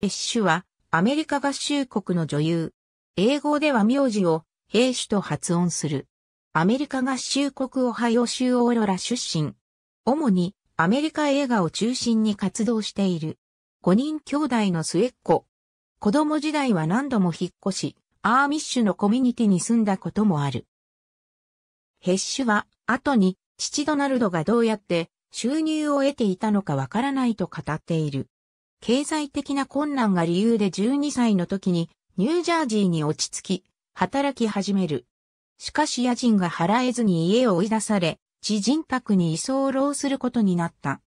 ヘッシュは、アメリカ合衆国の女優。英語では名字を、兵士と発音する。アメリカ合衆国オハイオ州オーロラ出身。主に、アメリカ映画を中心に活動している。5人兄弟の末っ子。子供時代は何度も引っ越し、アーミッシュのコミュニティに住んだこともある。ヘッシュは、後に、父ドナルドがどうやって収入を得ていたのかわからないと語っている。経済的な困難が理由で12歳の時にニュージャージーに落ち着き、働き始める。しかし家賃が払えずに家を追い出され、知人宅に居候することになった。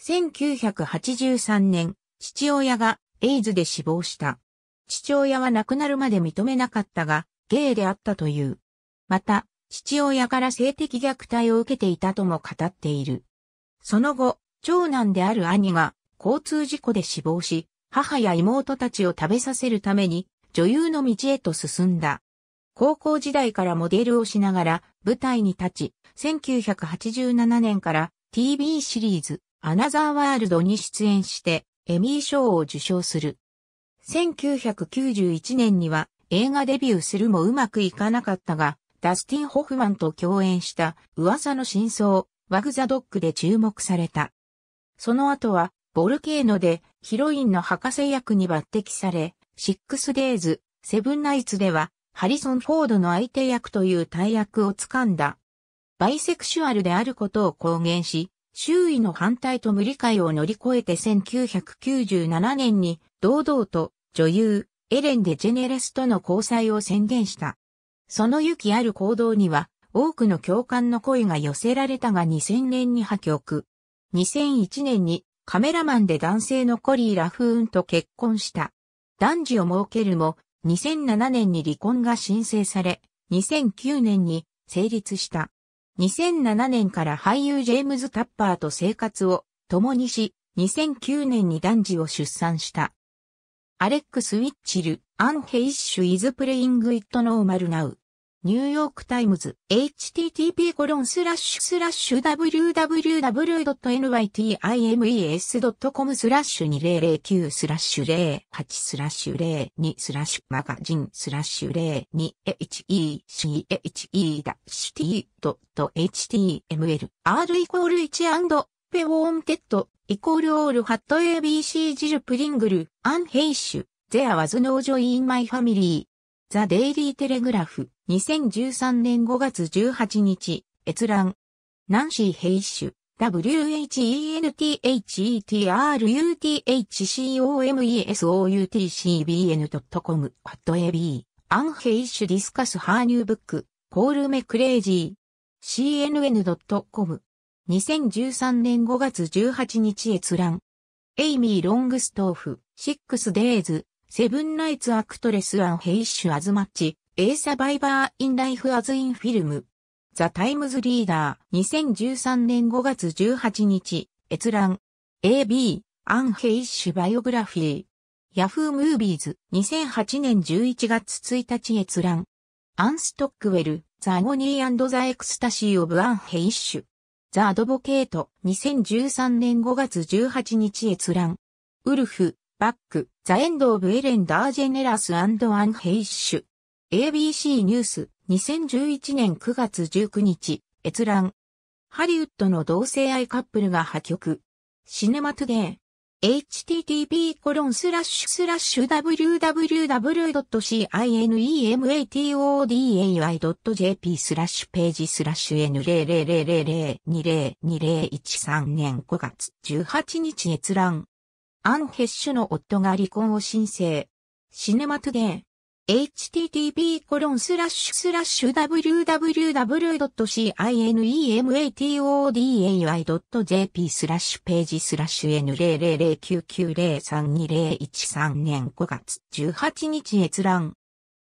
1983年、父親がエイズで死亡した。父親は亡くなるまで認めなかったが、ゲイであったという。また、父親から性的虐待を受けていたとも語っている。その後、長男である兄が交通事故で死亡し、母や妹たちを食べさせるために女優の道へと進んだ。高校時代からモデルをしながら舞台に立ち、1987年から TV シリーズアナザーワールドに出演してエミー賞を受賞する。1991年には映画デビューするもうまくいかなかったが、ダスティン・ホフマンと共演した噂の真相、ワグ・ザ・ドッグで注目された。その後はボルケーノでヒロインの博士役に抜擢され、シックスデイズ、セブンナイツでは、ハリソン・フォードの相手役という大役を掴んだ。バイセクシュアルであることを公言し、周囲の反対と無理解を乗り越えて1997年に堂々と女優エレン・デジェネレスとの交際を宣言した。その勇気ある行動には多くの共感の声が寄せられたが2000年に破局。2001年にカメラマンで男性のコリー・ラフーンと結婚した。男児を設けるも、2007年に離婚が申請され、2009年に成立した。2007年から俳優ジェームズ・タッパーと生活を共にし、2009年に男児を出産した。アレックス・ウィッチル、アン・ヘイッシュ・イズ・プレイング・イット・ノーマル・ナウ。ニューヨークタイムズ、http コロンスラッシュスラッシュ www.nytimes.com スラッシュ2009スラッシュ08スラッシュ02スラッシュマガジンスラッシュ 02heche-t.html r イコール 1& ペウォーンテッドイコールオールハット ABC ジルプリングルアンヘイシュ There was no joy in my family ザ・デイリー・テレグラフ、2013年5月18日、閲覧。ナンシー・ヘイッシュ、WHENTHETRUTHCOMESOUTCBN.com、アット AB、アン・ヘイッシュ・ディスカス・ハーニュー・ブック、コール・メ・クレイジー、CNN.com、2013年5月18日閲覧。エイミー・ロングストーフ、シックス・デイズ、セブンナイツアクトレスアンヘイッシュアズマッチ、エイ・サバイバーインライフアズインフィルム。ザタイムズリーダー2013年5月18日、閲覧。AB、アンヘイッシュバイオグラフィー。ヤフームービーズ2008年11月1日閲覧。アンストックウェル、ザ・アゴニーザ・エクスタシー・オブ・アン・ヘイッシュ。ザ・アドボケート、2013年5月18日閲覧。ウルフ、バック、ザ・エンド・オブ・エレン・ダー・ジェネラス・アンド・アン・ヘイッシュ。ABC ニュース、2011年9月19日、閲覧。ハリウッドの同性愛カップルが破局。シネマトゥデー。http コロンスラッシュスラッシュ www.cinematodai.jp スラッシュページスラッシュ n 0 0 0 0 2 0 2 0 1 3年5月18日閲覧。アン・ヘッシュの夫が離婚を申請。シネマトゥデー。http www.cinematodai.jp スラッシュページスラッシュ n00099032013 年5月18日閲覧。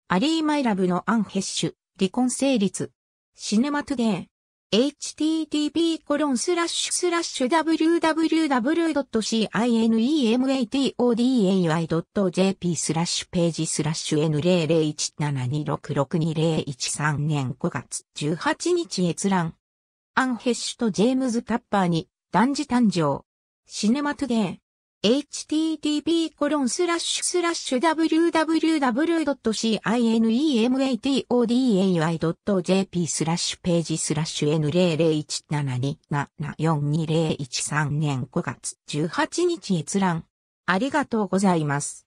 アリー・マイラブのアン・ヘッシュ、離婚成立。シネマトゥデー。http://www.cinematoday.jp スラッシュページスラッシュ n00172662013 年5月18日閲覧。アンヘッシュとジェームズ・タッパーに、男児誕生。シネマトゥデー。http://www.cinematoday.jp スラッシュページスラッシュ N00172742013 年5月18日閲覧。ありがとうございます。